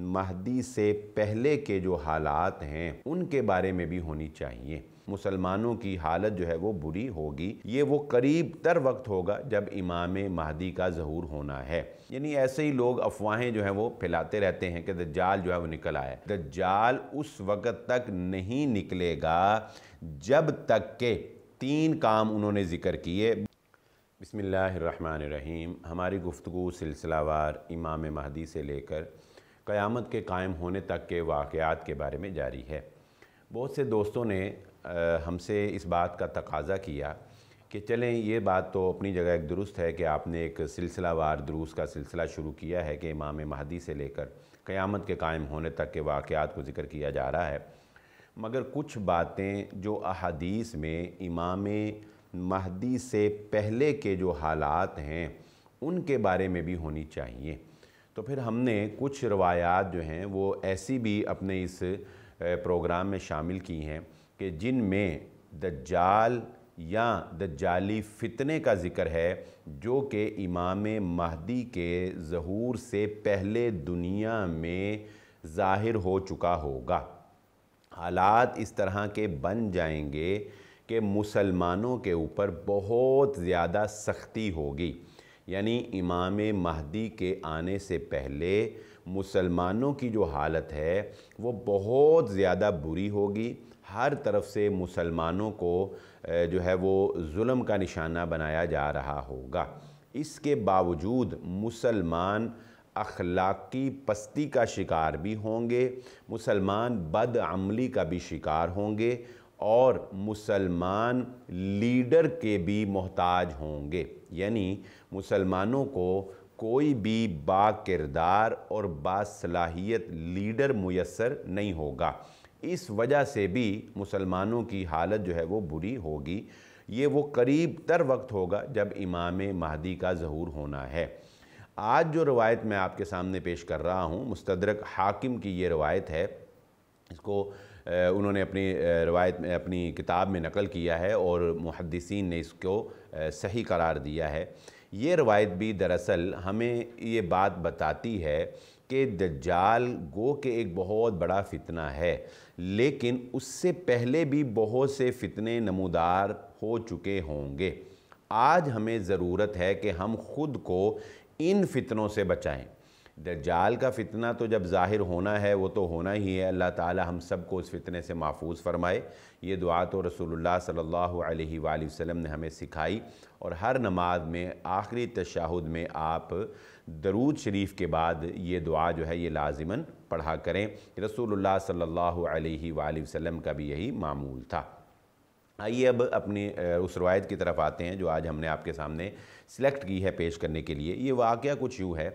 महदी से पहले के जो हालात हैं उनके बारे में भी होनी चाहिए मुसलमानों की हालत जो है वो बुरी होगी ये वो करीब तर वक्त होगा जब इमाम महदी का जहूर होना है यानी ऐसे ही लोग अफवाहें जो हैं वो फैलाते रहते हैं कि दज्जाल जो है वो निकल आया दज्जाल उस वक़्त तक नहीं निकलेगा जब तक के तीन काम उन्होंने ज़िक्र किए बसमीम हमारी गुफ्तु सिलसिलावार इमाम महदी से लेकर क़यामत के कायम होने तक के वाक़ात के बारे में जारी है बहुत से दोस्तों ने हमसे इस बात का तकाजा किया कि चलें ये बात तो अपनी जगह एक दुरुस्त है कि आपने एक सिलसिलावार दुरूस का सिलसिला शुरू किया है कि इमाम महदी से लेकर क़यामत के कायम होने तक के वाक़ात को ज़िक्र किया जा रहा है मगर कुछ बातें जो अहदीस में इमाम महदी से पहले के जो हालात हैं उनके बारे में भी होनी चाहिए तो फिर हमने कुछ रवायात जो हैं वो ऐसी भी अपने इस प्रोग्राम में शामिल की हैं कि जिन में दज्जाल या दज्जाली फितने का ज़िक्र है जो कि इमाम महदी के जहूर से पहले दुनिया में ज़ाहिर हो चुका होगा हालात इस तरह के बन जाएंगे कि मुसलमानों के ऊपर बहुत ज़्यादा सख्ती होगी यानी इमाम महदी के आने से पहले मुसलमानों की जो हालत है वो बहुत ज़्यादा बुरी होगी हर तरफ से मुसलमानों को जो है वो जुल्म का निशाना बनाया जा रहा होगा इसके बावजूद मुसलमान अखलाकी पस्ती का शिकार भी होंगे मुसलमान बदअमली का भी शिकार होंगे और मुसलमान लीडर के भी मोहताज होंगे यानी मुसलमानों को कोई भी बाकिरदार और बासलाहियत लीडर मैसर नहीं होगा इस वजह से भी मुसलमानों की हालत जो है वो बुरी होगी ये वो करीब तर वक्त होगा जब इमाम महदी का जहूर होना है आज जो रवायत मैं आपके सामने पेश कर रहा हूँ मुस्तदरक हाकिम की ये रवायत है इसको उन्होंने अपनी रवायत में अपनी किताब में नकल किया है और मुहदसिन ने इसको सही करार दिया है ये रवायत भी दरअसल हमें ये बात बताती है कि दज्जाल गो के एक बहुत बड़ा फितना है लेकिन उससे पहले भी बहुत से फितने नमोदार हो चुके होंगे आज हमें ज़रूरत है कि हम खुद को इन फितनों से बचाएं दज्जाल का फितना तो जब ज़ाहिर होना है वो तो होना ही है अल्लाह ताला हम सब को उस फितने से महफूज फरमाए ये दुआ तो रसूलुल्लाह सल्लल्लाहु अलैहि वसल्लम ने हमें सिखाई और हर नमाज में आखिरी तशाहुद में आप दरूद शरीफ के बाद ये दुआ जो है ये लाजिमन पढ़ा करें रसूल सल्ला वसम का भी यही मामूल था आइए अब अपनी उस रवायत की तरफ आते हैं जो आज हमने आपके सामने सिलेक्ट की है पेश करने के लिए ये वाक़ कुछ यूँ है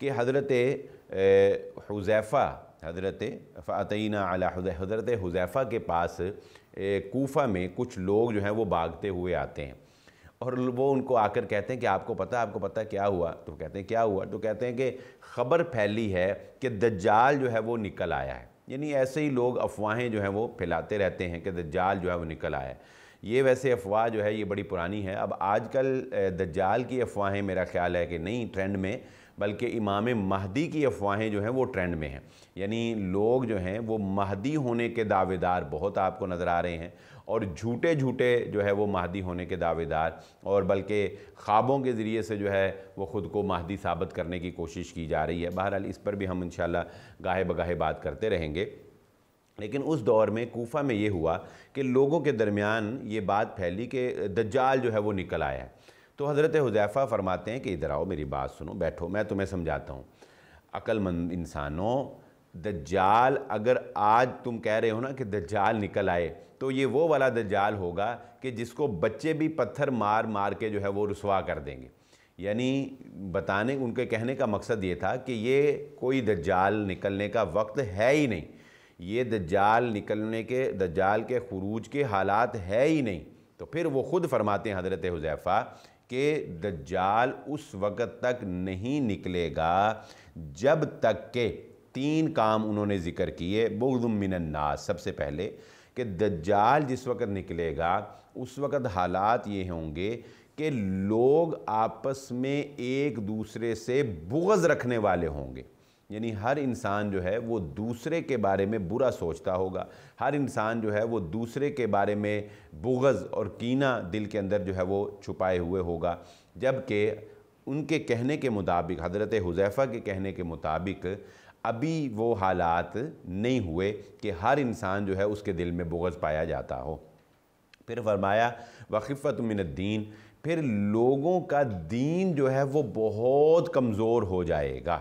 कि हज़रत हुजैफ़ा हज़रत फ़ातना अला हज़रत हुजैफ़ा के पास कोफ़ा में कुछ लोग जो हैं वो भागते हुए आते हैं और वो उनको आकर कहते हैं कि आपको पता आपको पता क्या हुआ तो कहते हैं क्या हुआ तो कहते हैं कि ख़बर फैली है कि दज्जाल जो है वो निकल आया है यानी ऐसे ही लोग अफवाहें जो हैं वो फैलाते रहते हैं कि दज्जाल जो है वो निकल आया है ये वैसे अफवाह जो है ये बड़ी पुरानी है अब आजकल दज्जाल की अफवाहें मेरा ख्याल है कि नहीं ट्रेंड में बल्कि इमाम महदी की अफवाहें जो हैं वो ट्रेंड में हैं यानी लोग जो हैं वो महदी होने के दावेदार बहुत आपको नज़र आ रहे हैं और झूठे झूठे जो है वो महदी होने के दावेदार और बल्कि ख्वाबों के ज़रिए से जो है वो ख़ुद को महदी साबित करने की कोशिश की जा रही है बहरहाल इस पर भी हम इन गाहे बगाहे बात करते रहेंगे लेकिन उस दौर में कोफा में ये हुआ कि लोगों के दरमियान ये बात फैली कि दज्जाल जो है वो निकल आया है तो हज़रत हुजैफ़ा फरमाते हैं कि इधर आओ मेरी बात सुनो बैठो मैं तुम्हें समझाता हूँ अक्लमंद इंसानों दज्जाल अगर आज तुम कह रहे हो ना कि दज्जाल निकल आए तो ये वो वाला दज्जाल होगा कि जिसको बच्चे भी पत्थर मार मार के जो है वो रसवा कर देंगे यानी बताने उनके कहने का मकसद ये था कि ये कोई दज्जाल निकलने का वक्त है ही नहीं ये दज्जाल निकलने के दज्जाल के खरूज के हालात है ही नहीं तो फिर वो ख़ुद फरमाते हैं हज़रत हुजैफ़ा कि दज्जाल उस वक़्त तक नहीं निकलेगा जब तक के तीन काम उन्होंने ज़िक्र किए बुगदमिनन्नास सबसे पहले कि दज्जाल जिस वक़्त निकलेगा उस वक़्त हालात ये होंगे कि लोग आपस में एक दूसरे से बुगज़ रखने वाले होंगे यानी हर इंसान जो है वो दूसरे के बारे में बुरा सोचता होगा हर इंसान जो है वो दूसरे के बारे में बुगज़ और कीना दिल के अंदर जो है वो छुपाए हुए होगा जबकि उनके कहने के मुताबिक हज़रत हुजैफ़ा के कहने के मुताबिक अभी वो हालात नहीं हुए कि हर इंसान जो है उसके दिल में बुगज़ पाया जाता हो फिर फरमाया वक़फ़त मिनद्दीन फिर लोगों का दीन जो है वो बहुत कमज़ोर हो जाएगा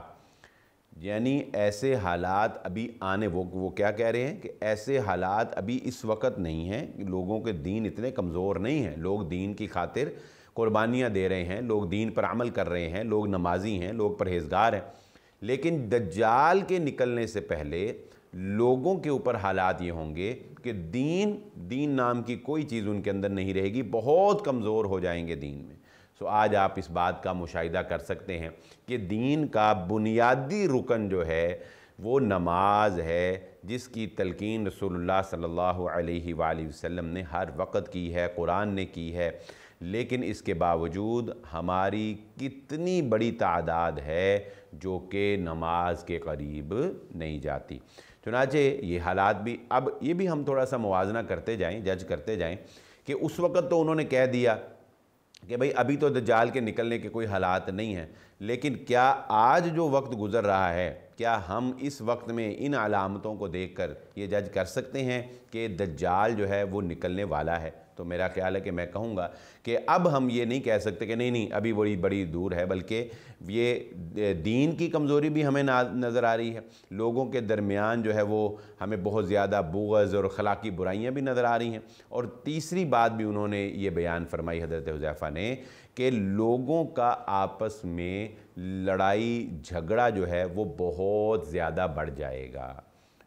यानी ऐसे हालात अभी आने वो वो क्या कह रहे हैं कि ऐसे हालात अभी इस वक्त नहीं हैं लोगों के दीन इतने कमज़ोर नहीं हैं लोग दीन की खातिर कुर्बानियाँ दे रहे हैं लोग दीन पर अमल कर रहे हैं लोग नमाजी हैं लोग परहेजगार हैं लेकिन दज्जाल के निकलने से पहले लोगों के ऊपर हालात ये होंगे कि दीन दीन नाम की कोई चीज़ उनके अंदर नहीं रहेगी बहुत कमज़ोर हो जाएंगे दीन में सो आज आप इस बात का मुशाहिदा कर सकते हैं कि दीन का बुनियादी रुकन जो है वो नमाज है जिसकी तलकिन रसूलुल्लाह सल्लल्लाहु अलैहि वसल्लम ने हर वक्त की है कुरान ने की है लेकिन इसके बावजूद हमारी कितनी बड़ी तादाद है जो कि नमाज के करीब नहीं जाती चुनाचे ये हालात भी अब ये भी हम थोड़ा सा मुवजना करते जाएं जज करते जाएं कि उस वक़्त तो उन्होंने कह दिया कि भाई अभी तो दज्जाल के निकलने के कोई हालात नहीं हैं लेकिन क्या आज जो वक्त गुज़र रहा है क्या हम इस वक्त में इन अलामतों को देख कर ये जज कर सकते हैं कि दज्जाल जो है वो निकलने वाला है तो मेरा ख्याल है कि मैं कहूँगा कि अब हम ये नहीं कह सकते कि नहीं नहीं अभी बड़ी बड़ी दूर है बल्कि ये दीन की कमज़ोरी भी हमें नज़र आ रही है लोगों के दरमियान जो है वो हमें बहुत ज़्यादा बोगज़ और अखलाकी बुराइयाँ भी नज़र आ रही हैं और तीसरी बात भी उन्होंने ये बयान फरमाई हजरत हुजैफ़ा ने कि लोगों का आपस में लड़ाई झगड़ा जो है वो बहुत ज़्यादा बढ़ जाएगा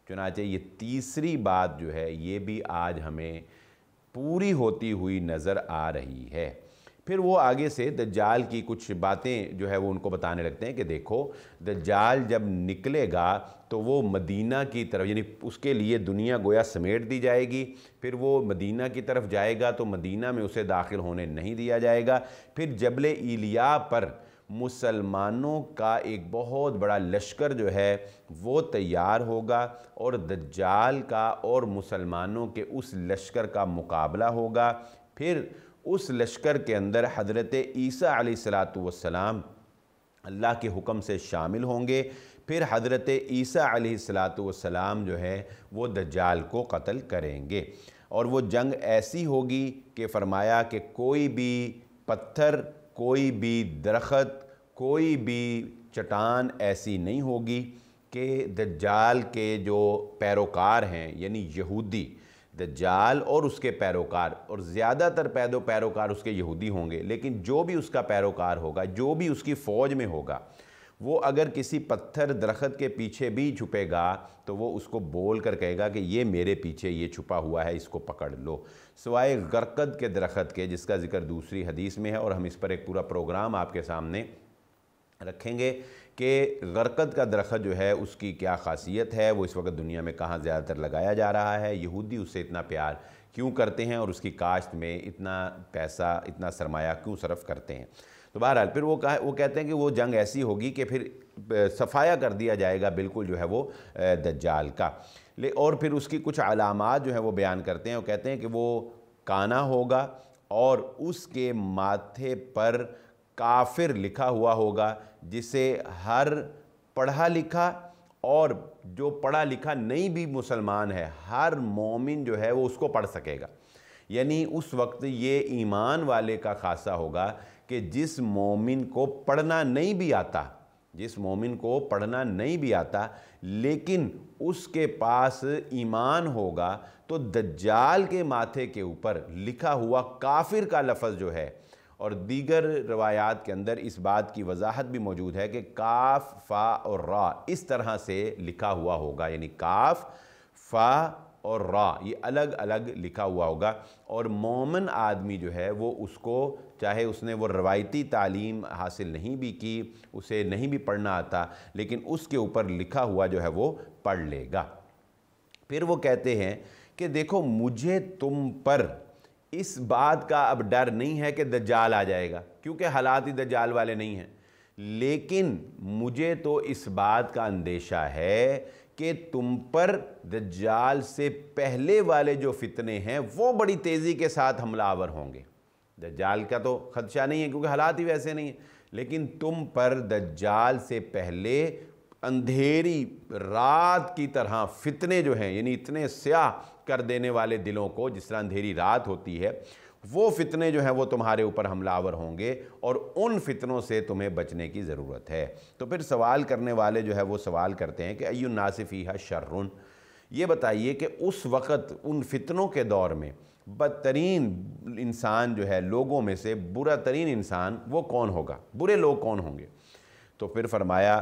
चुनाचे ये तीसरी बात जो है ये भी आज हमें पूरी होती हुई नज़र आ रही है फिर वो आगे से दज्जाल की कुछ बातें जो है वो उनको बताने लगते हैं कि देखो दज्जाल जब निकलेगा तो वो मदीना की तरफ यानी उसके लिए दुनिया गोया समेट दी जाएगी फिर वो मदीना की तरफ जाएगा तो मदीना में उसे दाखिल होने नहीं दिया जाएगा फिर जबल इलिया पर मुसलमानों का एक बहुत बड़ा लश्कर जो है वो तैयार होगा और दज्जाल का और मुसलमानों के उस लश्कर का मुकाबला होगा फिर उस लश्कर के अंदर हज़रत ईसा सलात वसलाम अल्लाह के हुक्म से शामिल होंगे फिर हज़रत ईसा सलात जो है वो दज्जाल को कत्ल करेंगे और वो जंग ऐसी होगी कि फ़रमाया कि कोई भी पत्थर कोई भी दरख्त कोई भी चट्टान ऐसी नहीं होगी कि दज्जाल के जो पैरोकार हैं यानी यहूदी दज्जाल और उसके पैरोकार और ज़्यादातर पैदो पैरोकार उसके यहूदी होंगे लेकिन जो भी उसका पैरोकार होगा जो भी उसकी फ़ौज में होगा वो अगर किसी पत्थर दरख्त के पीछे भी छुपेगा तो वो उसको बोल कर कहेगा कि ये मेरे पीछे ये छुपा हुआ है इसको पकड़ लो सवाए गरकद के दरख्त के जिसका जिक्र दूसरी हदीस में है और हम इस पर एक पूरा प्रोग्राम आपके सामने रखेंगे कि गरकत का दरख्त जो है उसकी क्या खासियत है वो इस वक्त दुनिया में कहाँ ज़्यादातर लगाया जा रहा है यहूदी उससे इतना प्यार क्यों करते हैं और उसकी काश्त में इतना पैसा इतना सरमाया क्यों सरफ करते हैं तो बहरहाल फिर वो कहा वो कहते हैं कि वो जंग ऐसी होगी कि फिर सफाया कर दिया जाएगा बिल्कुल जो है वो दज्जाल का ले और फिर उसकी कुछ अलामत जो है वो बयान करते हैं वो कहते हैं कि वो काना होगा और उसके माथे पर काफिर लिखा हुआ होगा जिसे हर पढ़ा लिखा और जो पढ़ा लिखा नहीं भी मुसलमान है हर मोमिन जो है वो उसको पढ़ सकेगा यानी उस वक्त ये ईमान वाले का खासा होगा कि जिस मोमिन को पढ़ना नहीं भी आता जिस मोमिन को पढ़ना नहीं भी आता लेकिन उसके पास ईमान होगा तो दज्जाल के माथे के ऊपर लिखा हुआ काफिर का लफज जो है और दीगर रवायात के अंदर इस बात की वजाहत भी मौजूद है कि काफ फ़ा और रा इस तरह से लिखा हुआ होगा यानी काफ फ़ा और रा ये अलग अलग लिखा हुआ होगा और मोमन आदमी जो है वो उसको चाहे उसने वो रवायती तालीम हासिल नहीं भी की उसे नहीं भी पढ़ना आता लेकिन उसके ऊपर लिखा हुआ जो है वो पढ़ लेगा फिर वो कहते हैं कि देखो मुझे तुम पर इस बात का अब डर नहीं है कि दज्जाल आ जाएगा क्योंकि हालात ही दज्जाल वाले नहीं हैं लेकिन मुझे तो इस बात का अंदेशा है कि तुम पर दज्जाल से पहले वाले जो फितने हैं वो बड़ी तेज़ी के साथ हमलावर होंगे दज्जाल का तो ख़दशा नहीं है क्योंकि हालात ही वैसे नहीं है लेकिन तुम पर दज्जाल से पहले अंधेरी रात की तरह फितने जो हैं यानी इतने स्याह कर देने वाले दिलों को जिस तरह अंधेरी रात होती है वो फितने जो हैं वो तुम्हारे ऊपर हमलावर होंगे और उन फितनों से तुम्हें बचने की ज़रूरत है तो फिर सवाल करने वाले जो है वो सवाल करते हैं कि अयु नासिफ़ी है शर्रुन ये बताइए कि उस वक़्त उन फितनों के दौर में बदतरीन इंसान जो है लोगों में से बुरा तरीन इंसान वो कौन होगा बुरे लोग कौन होंगे तो फिर फरमाया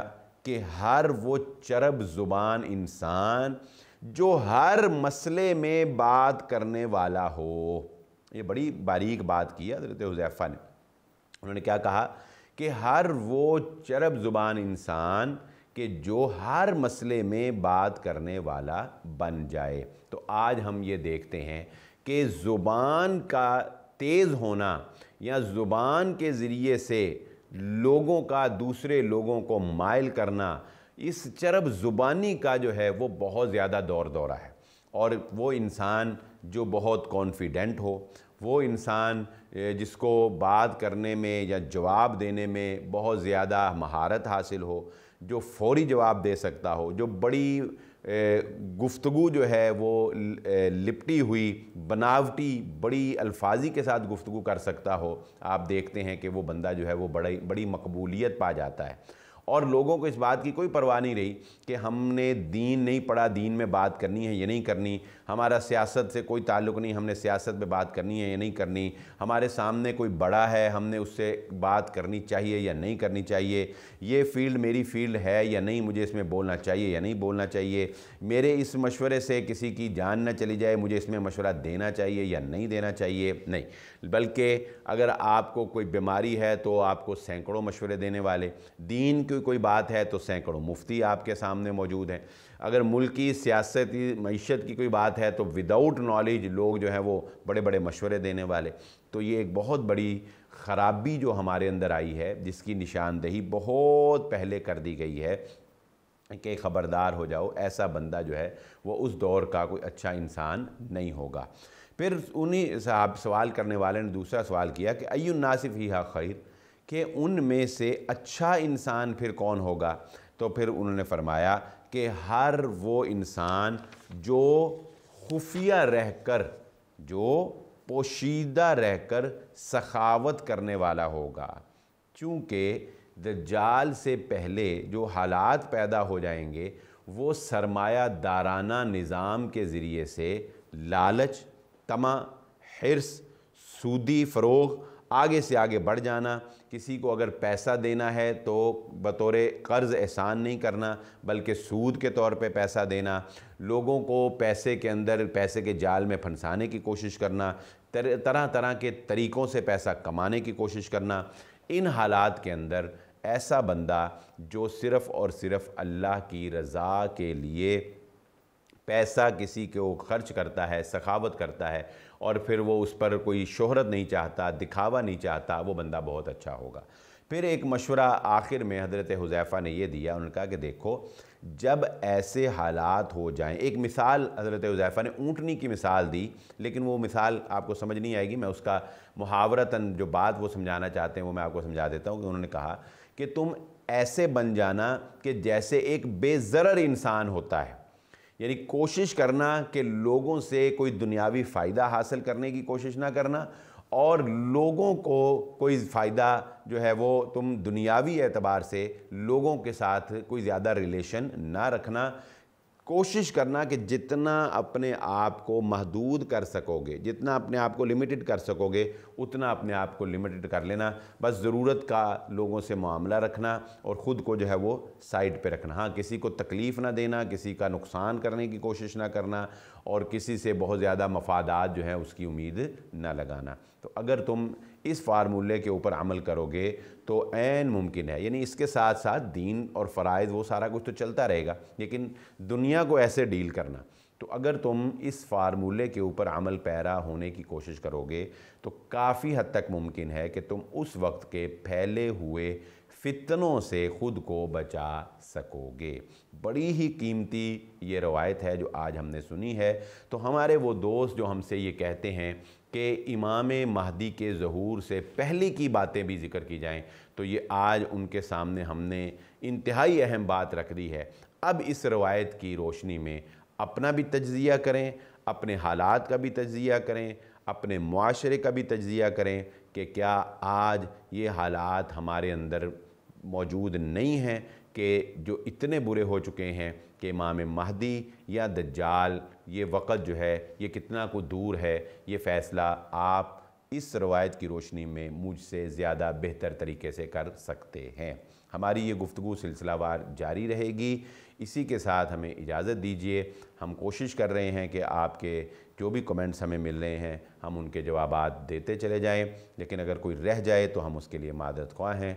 कि हर वो चरब ज़ुबान इंसान जो हर मसले में बात करने वाला हो ये बड़ी बारीक बात की हजरत हुजैफ़ा ने उन्होंने क्या कहा कि हर वो चरब ज़ुबान इंसान के जो हर मसले में बात करने वाला बन जाए तो आज हम ये देखते हैं कि ज़ुबान का तेज़ होना या ज़ुबान के ज़रिए से लोगों का दूसरे लोगों को मायल करना इस चरब ज़ुबानी का जो है वो बहुत ज़्यादा दौर दौरा है और वो इंसान जो बहुत कॉन्फिडेंट हो वो इंसान जिसको बात करने में या जवाब देने में बहुत ज़्यादा महारत हासिल हो जो फौरी जवाब दे सकता हो जो बड़ी गुफ्तु जो है वो लिपटी हुई बनावटी बड़ी अल्फाजी के साथ गुफ्तु कर सकता हो आप देखते हैं कि वो बंदा जो है वो बड़ी बड़ी मकबूलियत पा जाता है और लोगों को इस बात की कोई परवाह नहीं रही कि हमने दीन नहीं पढ़ा दीन में बात करनी है ये नहीं करनी हमारा सियासत से कोई ताल्लुक नहीं हमने सियासत में बात करनी है या नहीं करनी हमारे सामने कोई बड़ा है हमने उससे बात करनी चाहिए या नहीं करनी चाहिए ये फील्ड मेरी फील्ड है या नहीं मुझे इसमें बोलना चाहिए या नहीं बोलना चाहिए मेरे इस मशवरे से किसी की जान ना चली जाए मुझे इसमें मशवरा देना चाहिए या नहीं देना चाहिए नहीं बल्कि अगर आपको कोई बीमारी है तो आपको सैकड़ों मशवरे देने वाले दीन की कोई बात है तो सैकड़ों मुफ्ती आपके सामने मौजूद हैं अगर मुल्क की सियासत की मीशत की कोई बात है तो विदाउट नॉलेज लोग जो है वो बड़े बड़े मशवरे देने वाले तो ये एक बहुत बड़ी ख़राबी जो हमारे अंदर आई है जिसकी निशानदेही बहुत पहले कर दी गई है कि ख़बरदार हो जाओ ऐसा बंदा जो है वो उस दौर का कोई अच्छा इंसान नहीं होगा फिर उन्हीं साहब सवाल करने वाले ने दूसरा सवाल किया कि अयुन नासिफ ही हा खैर कि उनमें से अच्छा इंसान फिर कौन होगा तो फिर उन्होंने फरमाया कि हर वो इंसान जो खुफिया रहकर जो पोशीदा रहकर सखावत करने वाला होगा क्योंकि जाल से पहले जो हालात पैदा हो जाएंगे वो सरमाया दाराना निज़ाम के ज़रिए से लालच तमा हिरस सूदी फ़रोग आगे से आगे बढ़ जाना किसी को अगर पैसा देना है तो बतौर कर्ज़ एहसान नहीं करना बल्कि सूद के तौर पे पैसा देना लोगों को पैसे के अंदर पैसे के जाल में फंसाने की कोशिश करना तर, तरह तरह के तरीक़ों से पैसा कमाने की कोशिश करना इन हालात के अंदर ऐसा बंदा जो सिर्फ़ और सिर्फ़ अल्लाह की रज़ा के लिए पैसा किसी को खर्च करता है सखावत करता है और फिर वो उस पर कोई शोहरत नहीं चाहता दिखावा नहीं चाहता वो बंदा बहुत अच्छा होगा फिर एक मशवरा आखिर में हज़रत हुजैफ़ा ने यह दिया उन्होंने कहा कि देखो जब ऐसे हालात हो जाएं एक मिसाल हज़रत हुजैफ़ा ने ऊँटनी की मिसाल दी लेकिन वो मिसाल आपको समझ नहीं आएगी मैं उसका मुहावरतन जो बात वो समझाना चाहते हैं वो मैं आपको समझा देता हूँ कि उन्होंने कहा कि तुम ऐसे बन जाना कि जैसे एक बेज़र इंसान होता है यानी कोशिश करना कि लोगों से कोई दुनियावी फ़ायदा हासिल करने की कोशिश ना करना और लोगों को कोई फ़ायदा जो है वो तुम दुनियावी एतबार से लोगों के साथ कोई ज़्यादा रिलेशन ना रखना कोशिश करना कि जितना अपने आप को महदूद कर सकोगे जितना अपने आप को लिमिटेड कर सकोगे उतना अपने आप को लिमिटेड कर लेना बस ज़रूरत का लोगों से मामला रखना और ख़ुद को जो है वो साइड पे रखना हाँ किसी को तकलीफ़ ना देना किसी का नुकसान करने की कोशिश ना करना और किसी से बहुत ज़्यादा मफादात जो है उसकी उम्मीद ना लगाना तो अगर तुम इस फार्मूले के ऊपर अमल करोगे तो एन मुमकिन है यानी इसके साथ साथ दीन और फ़रज़ वो सारा कुछ तो चलता रहेगा लेकिन दुनिया को ऐसे डील करना तो अगर तुम इस फार्मूले के ऊपर अमल पैरा होने की कोशिश करोगे तो काफ़ी हद तक मुमकिन है कि तुम उस वक्त के फैले हुए फितनों से खुद को बचा सकोगे बड़ी ही कीमती ये रवायत है जो आज हमने सुनी है तो हमारे वो दोस्त जो हमसे ये कहते हैं कि इमाम महदी के जहूर से पहले की बातें भी जिक्र की जाएं तो ये आज उनके सामने हमने इंतहाई अहम बात रख दी है अब इस रवायत की रोशनी में अपना भी तजिया करें अपने हालात का भी तजिया करें अपने माशरे का भी तजिया करें कि क्या आज ये हालात हमारे अंदर मौजूद नहीं हैं कि जो इतने बुरे हो चुके हैं कि इमाम महदी या दज्जाल ये वक़्त जो है ये कितना को दूर है ये फ़ैसला आप इस रवायत की रोशनी में मुझसे ज़्यादा बेहतर तरीके से कर सकते हैं हमारी ये गुफ्तु सिलसिलावार जारी रहेगी इसी के साथ हमें इजाज़त दीजिए हम कोशिश कर रहे हैं कि आपके जो भी कमेंट्स हमें मिल रहे हैं हम उनके जवाब देते चले जाएँ लेकिन अगर कोई रह जाए तो हम उसके लिए मादत ख्वा हैं